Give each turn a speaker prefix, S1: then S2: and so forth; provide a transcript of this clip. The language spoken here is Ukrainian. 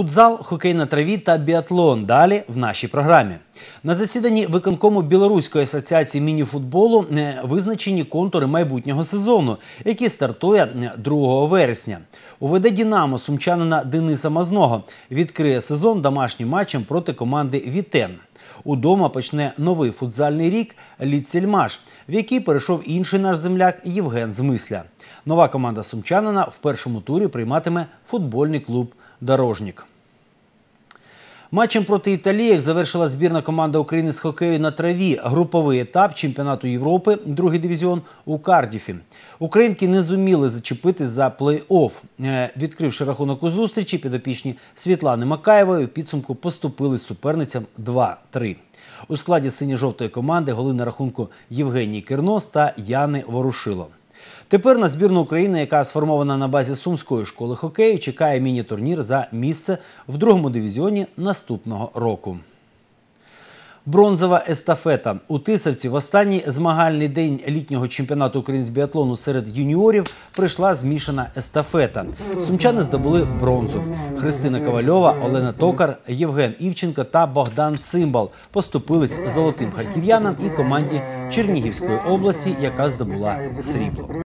S1: футзал, хокей на траві та біатлон. Далі в нашій програмі. На засіданні виконкому Білоруської асоціації мініфутболу е, визначені контури майбутнього сезону, який стартує 2 е, вересня. Уведе Дінамо сумчанина Дениса Мазного відкриє сезон домашнім матчем проти команди Вітен. Удома почне новий футзальний рік Лід в який перейшов інший наш земляк Євген Змисля. Нова команда сумчанина в першому турі прийматиме футбольний клуб Дорожнік. Матчем проти Італії як завершила збірна команда України з хокею на траві. Груповий етап чемпіонату Європи, другий дивізіон у Кардіфі. Українки не зуміли зачепити за плей-офф. Е, відкривши рахунок у зустрічі, підопічні Світлани Макаєвої у підсумку поступили суперницям 2-3. У складі синьо-жовтої команди голи на рахунку Євгеній Кирнос та Яни Ворушило. Тепер на збірну України, яка сформована на базі сумської школи хокею, чекає міні-турнір за місце в другому дивізіоні наступного року. Бронзова естафета у Тисавці в останній змагальний день літнього чемпіонату України з біатлону серед юніорів прийшла змішана естафета. Сумчани здобули бронзу. Христина Ковальова, Олена Токар, Євген Івченко та Богдан Цимбал поступились золотим харків'янам і команді Чернігівської області, яка здобула срібло.